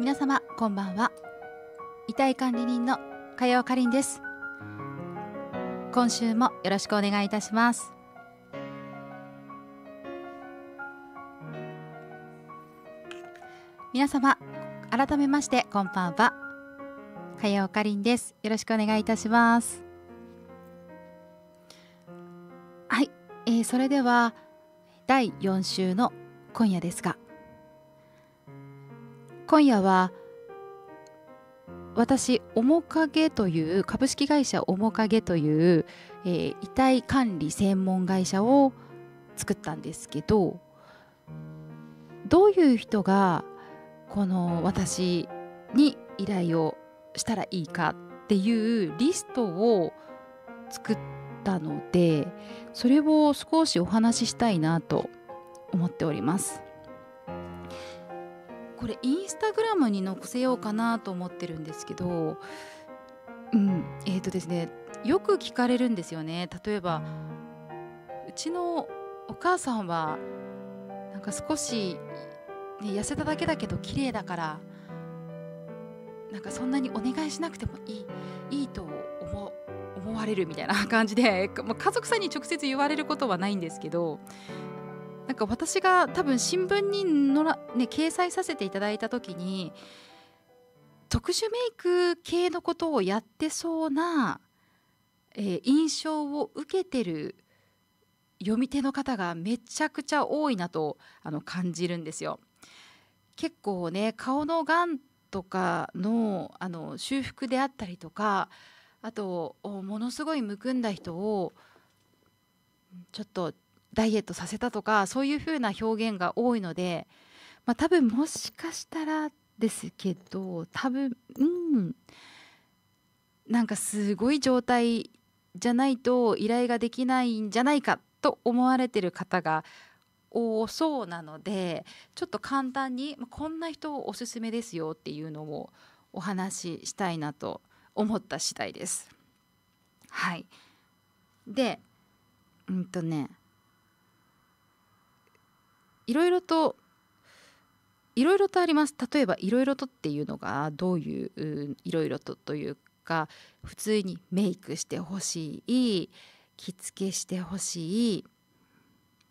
皆様こんばんは遺体管理人の加代かりんです今週もよろしくお願いいたします皆様改めましてこんばんは加代かりんですよろしくお願いいたしますはい、えー、それでは第4週の今夜ですが今夜は私面影という株式会社面影という、えー、遺体管理専門会社を作ったんですけどどういう人がこの私に依頼をしたらいいかっていうリストを作ったのでそれを少しお話ししたいなと思っております。これインスタグラムに載せようかなと思ってるんですけどうんえーとですねよく聞かれるんですよね例えばうちのお母さんはなんか少し、ね、痩せただけだけど綺麗だからなんかそんなにお願いしなくてもいいいいと思思われるみたいな感じで、ま 家族さんに直接言われることはないんですけどなんか私が多分新聞にのら、ね、掲載させていただいた時に特殊メイク系のことをやってそうな、えー、印象を受けてる読み手の方がめちゃくちゃ多いなとあの感じるんですよ。結構ね顔のがんとかのあの修復であったりとかあとものすごいむくんだ人をちょっとダイエットさせたとかそういうふうな表現が多いので、まあ、多分もしかしたらですけど多分うんなんかすごい状態じゃないと依頼ができないんじゃないかと思われてる方が多そうなのでちょっと簡単にこんな人おすすめですよっていうのをお話ししたいなと思った次第です。はい、でうんとねいろいろといろいろとあります例えばいろいろとっていうのがどういういろいろとというか普通にメイクしてほしい着付けしてほしい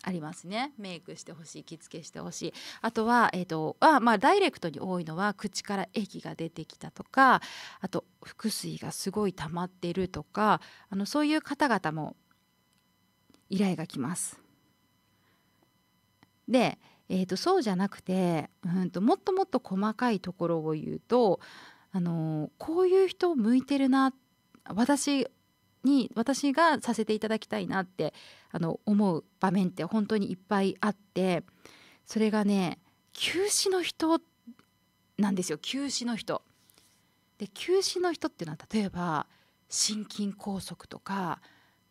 ありますねメイクしてほしい着付けしてほしいあとは、えーとあまあ、ダイレクトに多いのは口から液が出てきたとかあと腹水がすごい溜まってるとかあのそういう方々も依頼が来ます。で、えー、とそうじゃなくてうんともっともっと細かいところを言うと、あのー、こういう人向いてるな私に私がさせていただきたいなってあの思う場面って本当にいっぱいあってそれがね休止の人なんですよ休止の人。で休止の人っていうのは例えば心筋梗塞とか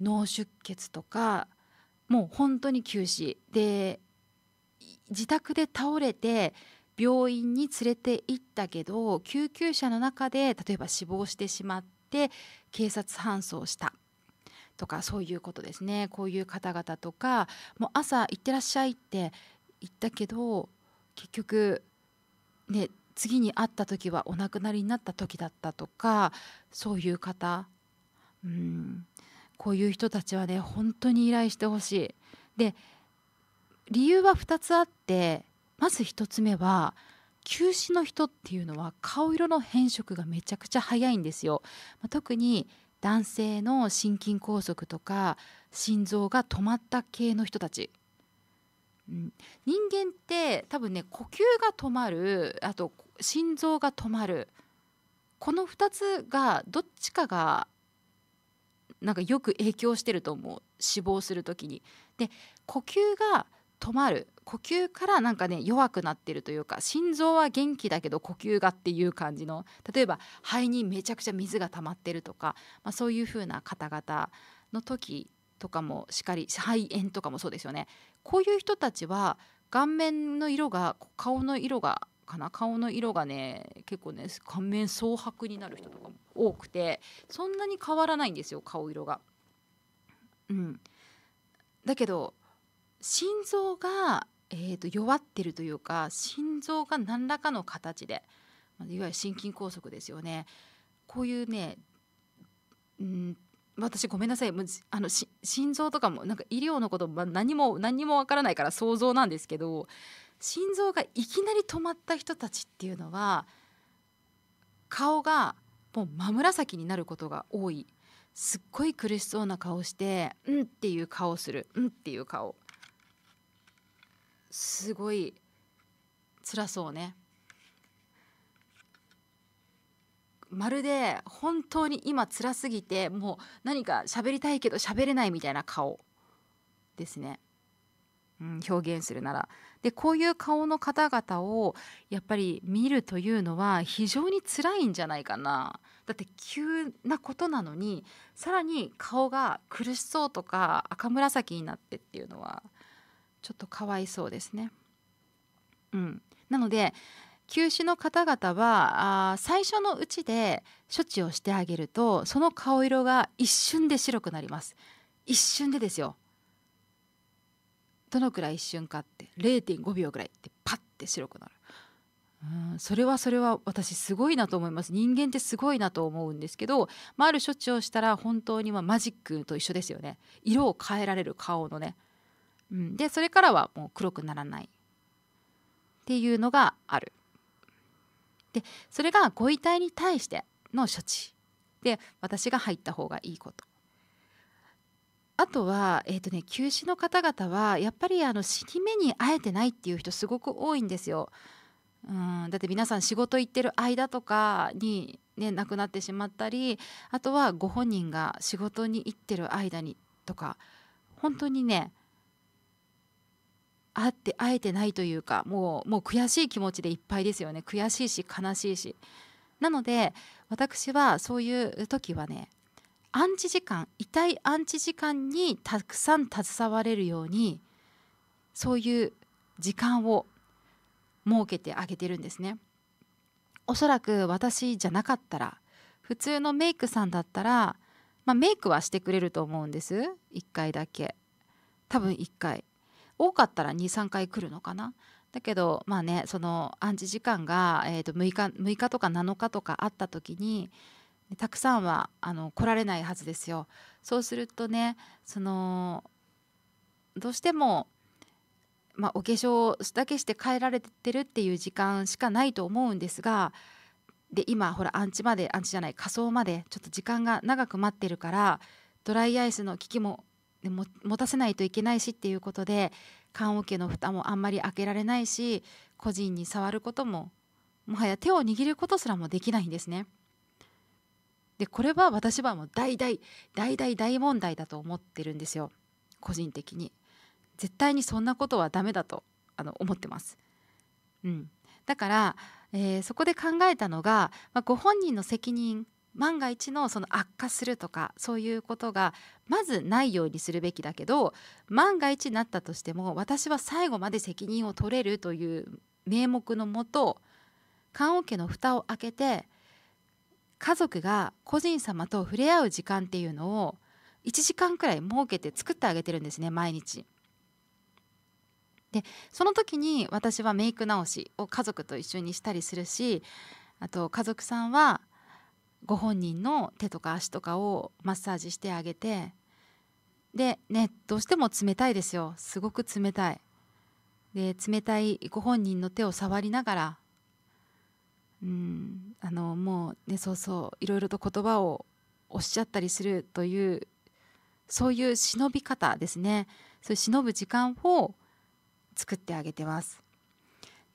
脳出血とかもう本当に休止で自宅で倒れて病院に連れて行ったけど救急車の中で例えば死亡してしまって警察搬送したとかそういうことですねこういう方々とかもう朝行ってらっしゃいって言ったけど結局ね次に会った時はお亡くなりになった時だったとかそういう方うんこういう人たちはね本当に依頼してほしい。で理由は2つあってまず1つ目は休止の人っていうのは顔色の変色がめちゃくちゃ早いんですよ。まあ、特に男性の心筋梗塞とか心臓が止まった系の人たち。うん、人間って多分ね呼吸が止まるあと心臓が止まるこの2つがどっちかがなんかよく影響してると思う死亡する時に。で呼吸が止まる呼吸からなんかね弱くなってるというか心臓は元気だけど呼吸がっていう感じの例えば肺にめちゃくちゃ水が溜まってるとか、まあ、そういう風な方々の時とかもしっかり肺炎とかもそうですよねこういう人たちは顔面の色が顔の色がかな顔の色がね結構ね顔面蒼白になる人とかも多くてそんなに変わらないんですよ顔色が。うん、だけど心臓が、えーと、弱ってるというか心臓が何らかの形でいわゆる心筋梗塞ですよねこういうね、ん、私ごめんなさいあの心臓とかもなんか医療のこと、ま何も何もわからないから想像なんですけど心臓がいきなり止まった人たちっていうのは顔がもう真紫になることが多いすっごい苦しそうな顔して「うん」っていう顔する「うん」っていう顔すごい辛そうねまるで本当に今辛すぎてもう何か喋りたいけど喋れないみたいな顔ですね、うん、表現するならでこういう顔の方々をやっぱり見るというのは非常に辛いんじゃないかなだって急なことなのにさらに顔が苦しそうとか赤紫になってっていうのはちょっとかわいそうですね。うん、なので休止の方々はあ最初のうちで処置をしてあげるとその顔色が一瞬で白くなります一瞬でですよどのくらい一瞬かって0.5秒ぐらいってパッて白くなるうんそれはそれは私すごいなと思います人間ってすごいなと思うんですけど、まあ、ある処置をしたら本当にまマジックと一緒ですよね色を変えられる顔のねうん、でそれからはもう黒くならないっていうのがある。でそれがご遺体に対しての処置で私が入った方がいいこと。あとは、えーとね、休止の方々はやっぱりあの死に目に会えてないっていう人すごく多いんですよ。うんだって皆さん仕事行ってる間とかに、ね、亡くなってしまったりあとはご本人が仕事に行ってる間にとか本当にね会って会えてないというかもうもう悔しい気持ちでいっぱいですよね悔しいし悲しいしなので私はそういう時はねアンチ時間痛いアンチ時間にたくさん携われるようにそういう時間を設けてあげてるんですねおそらく私じゃなかったら普通のメイクさんだったら、まあ、メイクはしてくれると思うんです1回だけ多分1回多かったら23回来るのかなだけどまあねその暗示時間が、えー、と 6, 日6日とか7日とかあった時にたくさんはあの来られないはずですよ。そうするとねそのどうしても、まあ、お化粧だけして帰られてるっていう時間しかないと思うんですがで今ほらアンチまでアンチじゃない仮装までちょっと時間が長く待ってるからドライアイスの機きも持たせないといけないしっていうことで棺桶の蓋もあんまり開けられないし個人に触ることももはや手を握ることすらもできないんですね。でこれは私はもう大大大大大問題だと思ってるんですよ個人的に。絶対にそんなことはダメだとあの思ってます。うん、だから、えー、そこで考えたのが、まあ、ご本人の責任万が一のその悪化するとかそういうことがまずないようにするべきだけど万が一なったとしても私は最後まで責任を取れるという名目のもと棺桶の蓋を開けて家族が個人様と触れ合う時間っていうのを1時間くらい設けて作ってあげてるんですね毎日。でその時に私はメイク直しを家族と一緒にしたりするしあと家族さんはご本人の手とか足とかをマッサージしてあげてでねどうしても冷たいですよすごく冷たいで冷たいご本人の手を触りながらうんあのもうねそうそういろいろと言葉をおっしゃったりするというそういう忍び方ですねそういう忍ぶ時間を作ってあげてます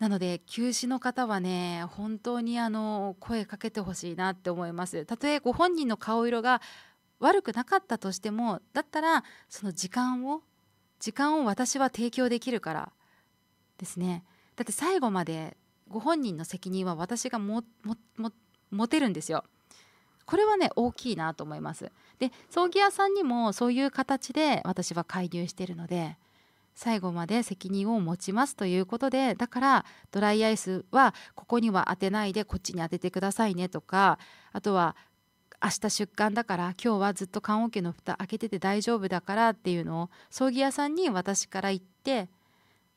なので休止の方はね本当にあの声かけてほしいなって思います。たとえご本人の顔色が悪くなかったとしてもだったらその時間を時間を私は提供できるからですねだって最後までご本人の責任は私がも持てるんですよ。これはね大きいなと思います。で葬儀屋さんにもそういう形で私は介入してるので最後まで責任を持ちますということでだからドライアイスはここには当てないでこっちに当ててくださいねとかあとは明日出棺だから今日はずっと棺桶の蓋開けてて大丈夫だからっていうのを葬儀屋さんに私から言って、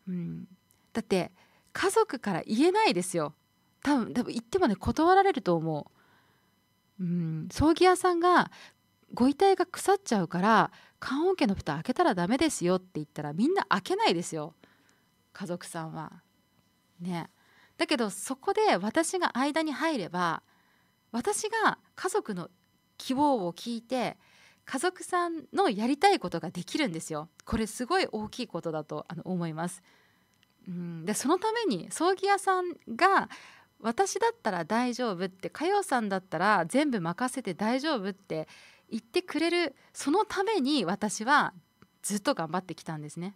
うん、だって家族から言えないですよ多分多分言ってもね断られると思う、うん、葬儀屋さんがご遺体が腐っちゃうから棺桶の蓋開けたらダメですよって言ったらみんな開けないですよ家族さんは。ねだけどそこで私が間に入れば私が家族の希望を聞いて家族さんのやりたいことができるんですよ。これすごい大きいことだと思います。うん、でそのために葬儀屋さんが私だったら大丈夫って佳代さんだったら全部任せて大丈夫って言ってくれるそのために私はずっと頑張ってきたんですね。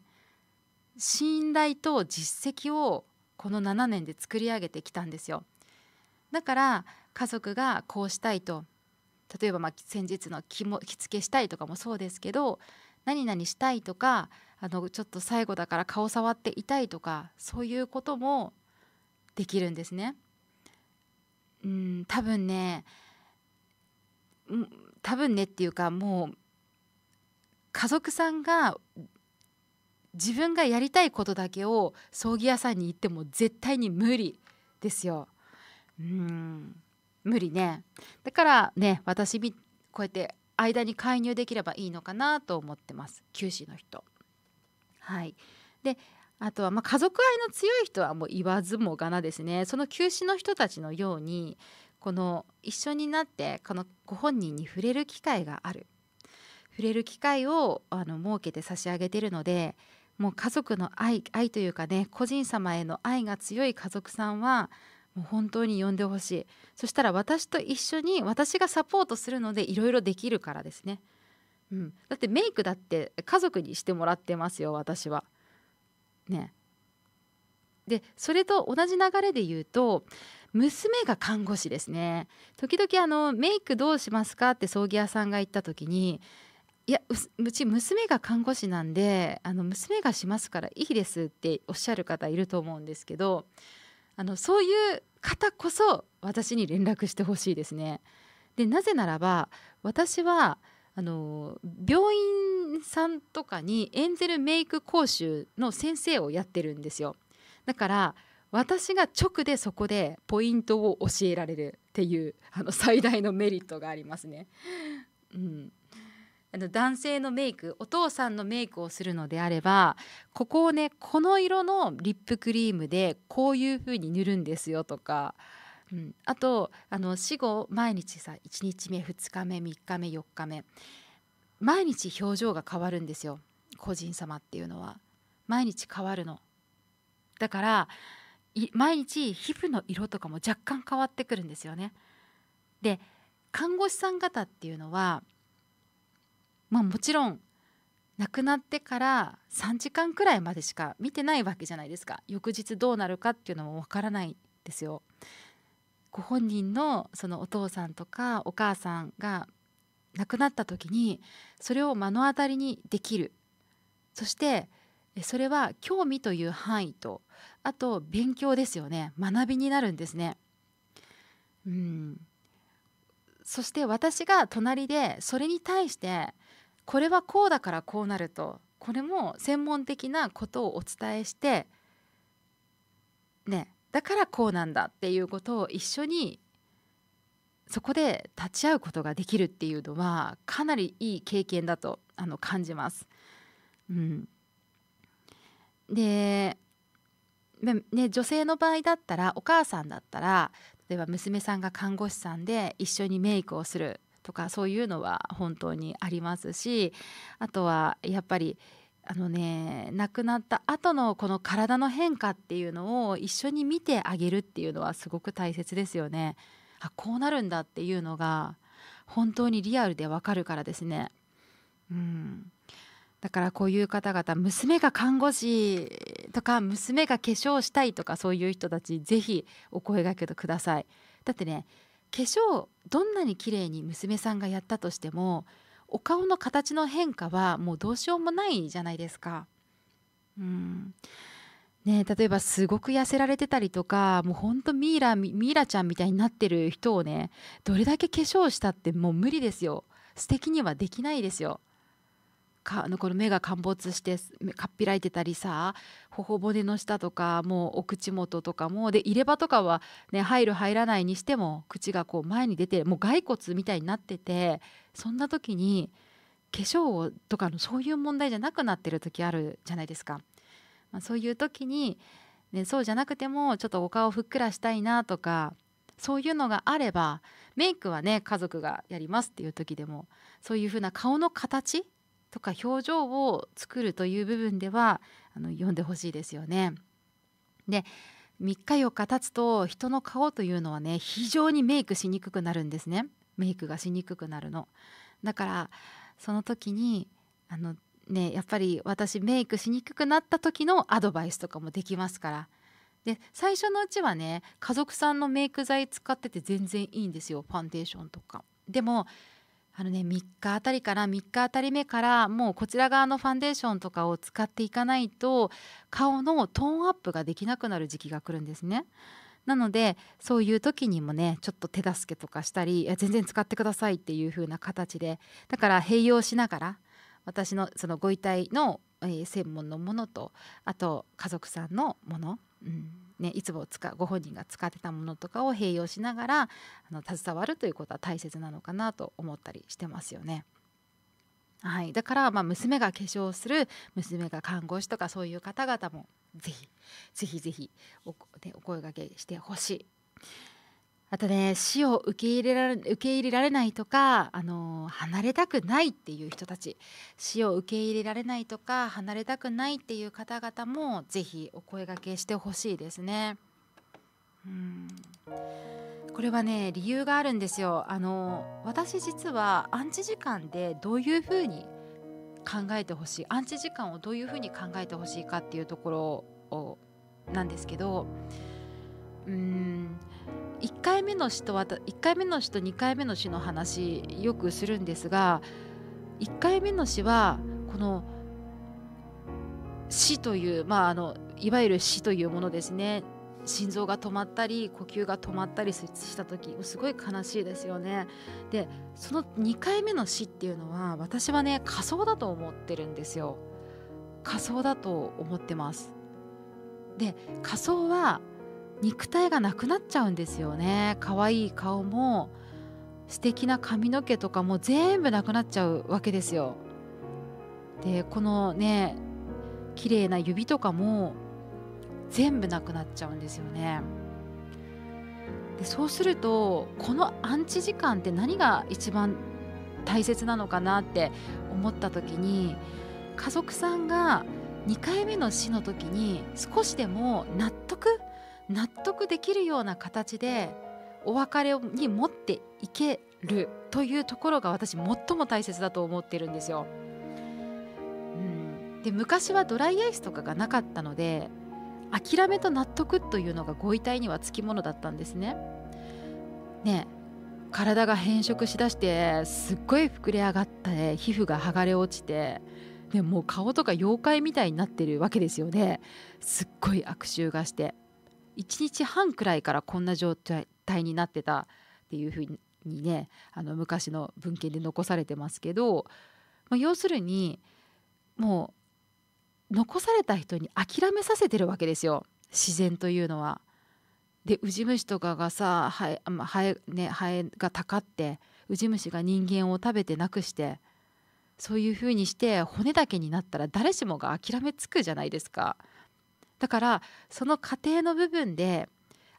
信頼と実績をこの7年で作り上げてきたんですよ。だから家族がこうしたいと例えばま先日の着着付けしたいとかもそうですけど何々したいとかあのちょっと最後だから顔触っていたいとかそういうこともできるんですね。うん多分ね多分ねっていうかもう家族さんが自分がやりたいことだけを葬儀屋さんに行っても絶対に無理ですよ。うん無理ねだからね私こうやって間に介入できればいいのかなと思ってます九死の人。はい、であとはまあ家族愛の強い人はもう言わずもがなですねその急死の人たちのようにこの一緒になってこのご本人に触れる機会がある触れる機会をあの設けて差し上げてるのでもう家族の愛愛というかね個人様への愛が強い家族さんはもう本当に呼んでほしいそしたら私と一緒に私がサポートするのでいろいろできるからですね、うん、だってメイクだって家族にしてもらってますよ私はねでそれと同じ流れで言うと娘が看護師ですね時々あのメイクどうしますかって葬儀屋さんが言った時にいやうち娘が看護師なんであの娘がしますからいいですっておっしゃる方いると思うんですけどあのそういう方こそ私に連絡してほしいですね。でなぜならば私はあの病院さんとかにエンゼルメイク講習の先生をやってるんですよ。だから私が直でそこでポイントを教えられるっていうあの 最大のメリットがありますね。うん、あの男性のメイクお父さんのメイクをするのであればここをねこの色のリップクリームでこういう風に塗るんですよとか、うん、あとあの死後毎日さ1日目2日目3日目4日目毎日表情が変わるんですよ個人様っていうのは毎日変わるの。だから毎日皮膚の色とかも若干変わってくるんですよね。で看護師さん方っていうのは、まあ、もちろん亡くなってから3時間くらいまでしか見てないわけじゃないですか翌日どうなるかっていうのもわからないですよ。ご本人のそのお父さんとかお母さんが亡くなった時にそれを目の当たりにできるそしてそれは興味という範囲とあと勉強ですよね学びになるんですね。うんそして私が隣でそれに対してこれはこうだからこうなるとこれも専門的なことをお伝えしてねだからこうなんだっていうことを一緒にそこで立ち会うことができるっていうのはかなりいい経験だとあの感じます。うん、でね、女性の場合だったらお母さんだったら例えば娘さんが看護師さんで一緒にメイクをするとかそういうのは本当にありますしあとはやっぱりあのね亡くなった後のこの体の変化っていうのを一緒に見てあげるっていうのはすごく大切ですよね。あこうなるんだっていうのが本当にリアルでわかるからですね。うん、だからこういう方々娘が看護師とか娘が化粧したいとかそういう人たちぜひお声がけください。だってね化粧どんなに綺麗に娘さんがやったとしてもお顔の形の変化はもうどうしようもないじゃないですか。うんね、例えばすごく痩せられてたりとかもうほんとミイラミイラちゃんみたいになってる人をねどれだけ化粧したってもう無理ですよ素敵にはできないですよかあのこの目が陥没してかっぴらいてたりさ頬骨の下とかもうお口元とかもで入れ歯とかは、ね、入る入らないにしても口がこう前に出てもう骸骨みたいになっててそんな時に化粧とかのそういう問題じゃなくなってる時あるじゃないですか。まあ、そういう時に、ね、そうじゃなくてもちょっとお顔ふっくらしたいなとかそういうのがあればメイクはね家族がやりますっていう時でもそういうふうな顔の形とか表情を作るという部分ではあの読んでほしいですよね。で3日4日経つと人の顔というのはね非常にメイクしにくくなるんですねメイクがしにくくなるの。だからその時にあのねやっぱり私メイクしにくくなった時のアドバイスとかもできますから。で最初のうちはね家族さんのメイク剤使ってて全然いいんですよファンデーションとか。でもあのね、3日あたりから3日あたり目からもうこちら側のファンデーションとかを使っていかないと顔のトーンアップができなくなる時期が来るんですね。なのでそういう時にもねちょっと手助けとかしたりいや全然使ってくださいっていう風な形でだから併用しながら私のそのご遺体の、え専門のものとあと家族さんのものうんね、いつも使うご本人が使ってたものとかを併用しながらあの携わるということは大切なのかなと思ったりしてますよね。はい、だから、まあ、娘が化粧する娘が看護師とかそういう方々もぜひぜひぜひお,、ね、お声がけしてほしい。あとね死を受け入れられ受け入れられないとか、あの離れたくないっていう人たち死を受け入れられないとか離れたくないっていう方々もぜひお声がけしてほしいですね。うんこれはね理由があるんですよ。あの私実はアンチ時間でどういうふうに考えてほしいアンチ時間をどういうふうに考えてほしいかっていうところをなんですけどうん1回目の詩と1回目の詩と2回目の詩の話よくするんですが1回目の詩はこの死という、まあ、あのいわゆる死というものですね心臓が止まったり呼吸が止まったりした時すごい悲しいですよね。でその2回目の死っていうのは私はね仮想だと思ってるんですよ。仮想だと思ってます。で仮想は肉体がなくなっちゃうんですよね可愛い顔も素敵な髪の毛とかも全部なくなっちゃうわけですよでこのね綺麗な指とかも全部なくなっちゃうんですよねでそうするとこのアンチ時間って何が一番大切なのかなって思った時に家族さんが2回目の死の時に少しでも納得納得できるような形でお別れに持っていけるというところが私最も大切だと思ってるんですよ。うん、で昔はドライアイスとかがなかったので諦めと納得というのがご遺体にはつきものだったんですね。ね体が変色しだしてすっごい膨れ上がって皮膚が剥がれ落ちてでもう顔とか妖怪みたいになってるわけですよねすっごい悪臭がして1日半くらいからこんな状態になってたっていうふうにねあの昔の文献で残されてますけど、まあ、要するにもう残された人に諦めさせてるわけですよ自然というのは。でウジ虫とかがさハエ,、まあハエね、ハエがたかってウジ虫が人間を食べてなくしてそういうふうにして骨だけになったら誰しもが諦めつくじゃないですか。だからその過程の部分で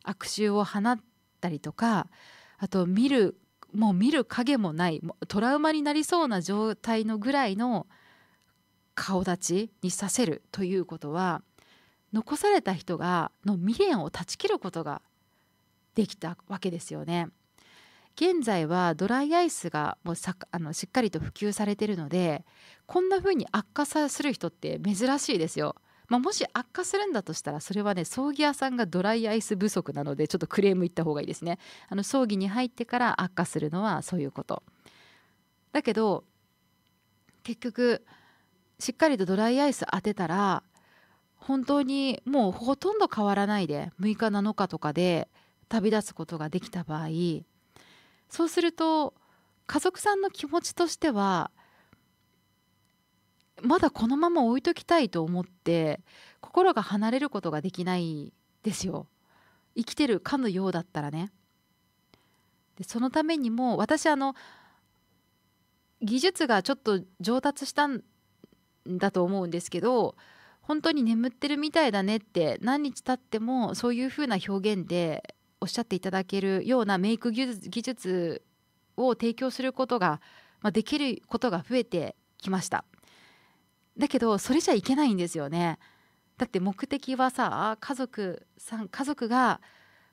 悪臭を放ったりとかあと見るもう見る影もないトラウマになりそうな状態のぐらいの顔立ちにさせるということは残された人がの未練を断ち切ることができたわけですよね。現在はドライアイスがもうさあのしっかりと普及されてるのでこんな風に悪化する人って珍しいですよ。まあ、もし悪化するんだとしたらそれはね葬儀屋さんがドライアイス不足なのでちょっとクレーム言った方がいいですねあの葬儀に入ってから悪化するのはそういうことだけど結局しっかりとドライアイス当てたら本当にもうほとんど変わらないで6日7日とかで旅立つことができた場合そうすると家族さんの気持ちとしてはまだこのまま置いときたいと思って心が離れることができないですよ生きてるかのようだったらねでそのためにも私あの技術がちょっと上達したんだと思うんですけど本当に眠ってるみたいだねって何日経ってもそういう風な表現でおっしゃっていただけるようなメイク技術を提供することが、まあ、できることが増えてきました。だけどそれじゃいけないんですよね。だって目的はさ家族さん家族が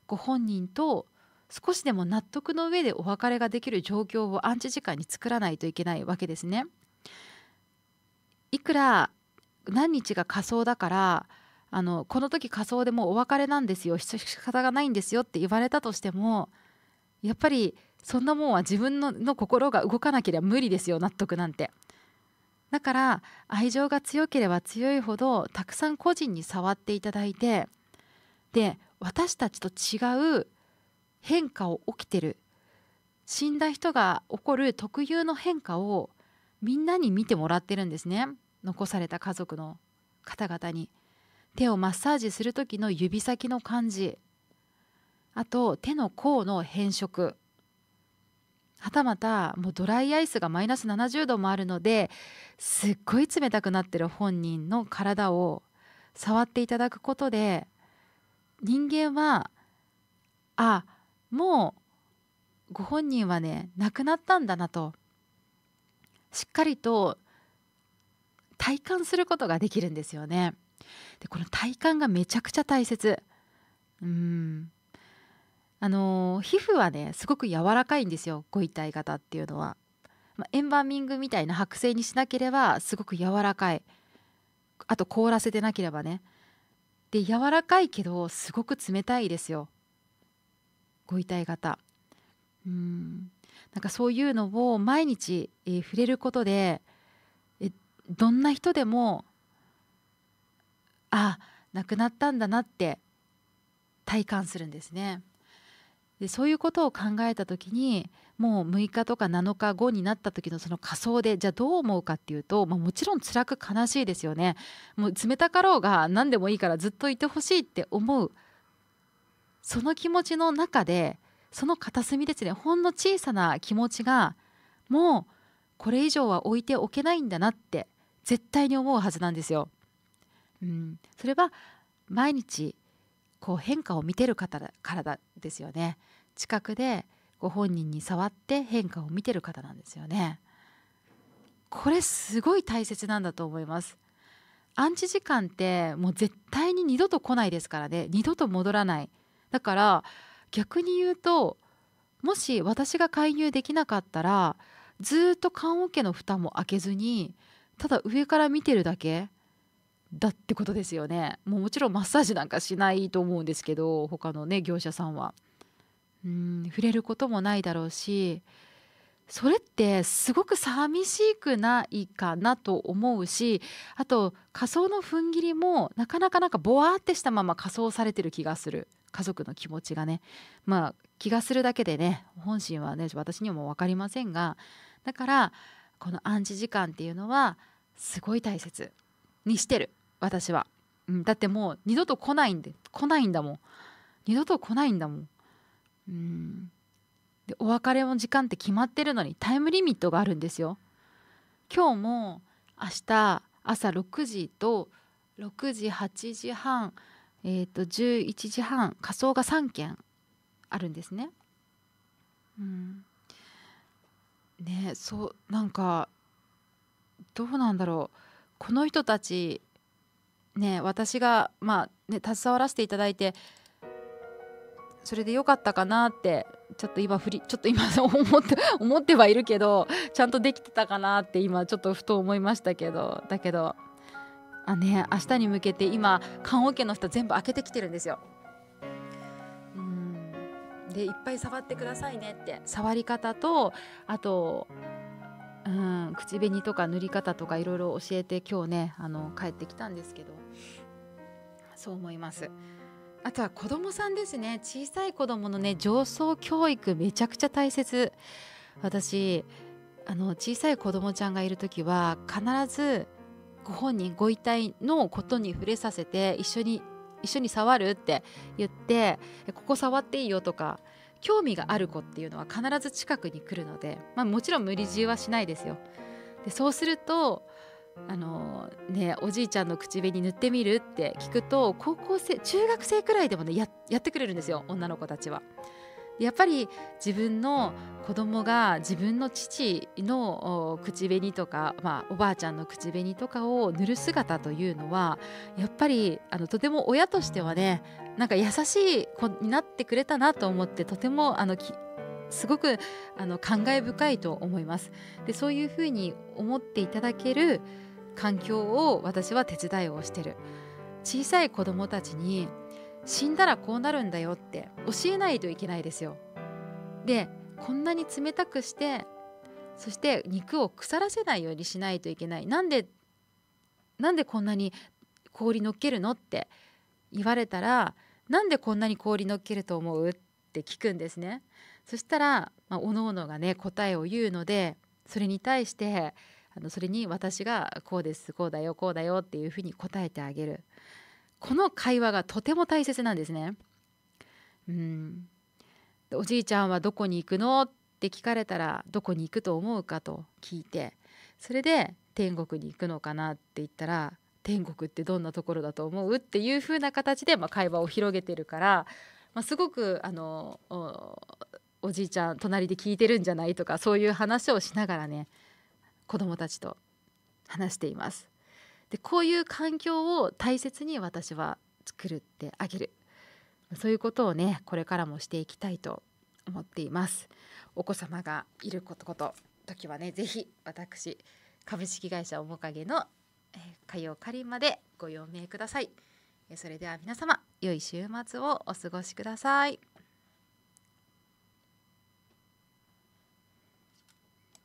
ご本人と少しでも納得の上でお別れができる状況を安置時間に作らないといけないわけですね。いくら何日が仮装だからあのこの時仮装でもうお別れなんですよ仕方がないんですよって言われたとしてもやっぱりそんなもんは自分の心が動かなければ無理ですよ納得なんて。だから愛情が強ければ強いほどたくさん個人に触っていただいてで私たちと違う変化を起きてる死んだ人が起こる特有の変化をみんなに見てもらってるんですね残された家族の方々に手をマッサージする時の指先の感じあと手の甲の変色はたまたもうドライアイスがマイナス70度もあるのですっごい冷たくなってる本人の体を触っていただくことで人間はあもうご本人はね亡くなったんだなとしっかりと体感することができるんですよね。でこの体感がめちゃくちゃ大切うんあの皮膚はねすごく柔らかいんですよご遺体型っていうのは、まあ、エンバーミングみたいな剥製にしなければすごく柔らかいあと凍らせてなければねで柔らかいけどすごく冷たいですよご遺体型うんなんかそういうのを毎日、えー、触れることでえどんな人でもあ亡くなったんだなって体感するんですね。でそういうことを考えた時にもう6日とか7日後になった時のその仮想でじゃあどう思うかっていうと、まあ、もちろん辛く悲しいですよねもう冷たかろうが何でもいいからずっといてほしいって思うその気持ちの中でその片隅ですねほんの小さな気持ちがもうこれ以上は置いておけないんだなって絶対に思うはずなんですよ。うん、それは毎日こう変化を見てる方からですよね。近くでご本人に触って変化を見てる方なんですよね。これすごい大切なんだと思います。アンチ時間ってもう絶対に二度と来ないですからね二度と戻らないだから逆に言うともし私が介入できなかったらずっと棺桶の蓋も開けずにただ上から見てるだけだってことですよねもうもちろんマッサージなんかしないと思うんですけど他のね業者さんは。うん、触れることもないだろうしそれってすごく寂しくないかなと思うしあと仮想の踏ん切りもなかなかなんかぼわってしたまま仮装されてる気がする家族の気持ちがねまあ気がするだけでね本心はね私にも分かりませんがだからこの暗示時間っていうのはすごい大切にしてる私は、うん、だってもう二度と来ないんで来ないんだもん二度と来ないんだもんうんでお別れの時間って決まってるのにタイムリミットがあるんですよ。今日も明日朝6時と6時8時半、えー、と11時半仮装が3件あるんですね。うん、ねそうなんかどうなんだろうこの人たちね私がまあね携わらせていただいてそれで良かったかなってちょっと今振りちょっと今 思って思ってはいるけどちゃんとできてたかなって今ちょっとふと思いましたけどだけどあね明日に向けて今棺桶の人全部開けてきてるんですよ。うんでいっぱい触ってくださいねって触り方とあとうん、口紅とか塗り方とかいろいろ教えて今日ねあの帰ってきたんですけどそう思います。あとは子どもさんですね小さい子どものね上層教育めちゃくちゃ大切私あの小さい子どもちゃんがいる時は必ずご本人ご遺体のことに触れさせて一緒に一緒に触るって言ってここ触っていいよとか興味がある子っていうのは必ず近くに来るので、まあ、もちろん無理強いはしないですよ。でそうするとあのね、おじいちゃんの口紅塗ってみるって聞くと高校生中学生くらいでもねやってくれるんですよ女の子たちは。やっぱり自分の子供が自分の父の口紅とか、まあ、おばあちゃんの口紅とかを塗る姿というのはやっぱりあのとても親としてはねなんか優しい子になってくれたなと思ってとてもあのすごくあの感慨深いと思います。でそういうふうに思っていただける環境を私は手伝いをしてる小さい子どもたちに死んだらこうなるんだよって教えないといけないですよ。でこんなに冷たくしてそして肉を腐らせないようにしないといけないなんでなんでこんなに氷のっけるのって言われたらなんでこんなに氷のっけると思うって聞くんですねそしたら、まあ、おのおのがね答えを言うのでそれに対してあのそれに私がこうですこうだよこうだよっていうふうに答えてあげるこの会話がとても大切なんですね。うん、おじいちゃんはどこに行くのって聞かれたらどこに行くと思うかと聞いてそれで天国に行くのかなって言ったら天国ってどんなところだと思うっていう風な形で、まあ、会話を広げてるから、まあ、すごくあのおじいちゃん隣で聞いてるんじゃないとかそういう話をしながらね子どもたちと話しています。でこういう環境を大切に私は作るってあげるそういうことをねこれからもしていきたいと思っていますお子様がいることこと時はね是非私株式会社面影の火曜カリンまでご用命くださいそれでは皆様良い週末をお過ごしください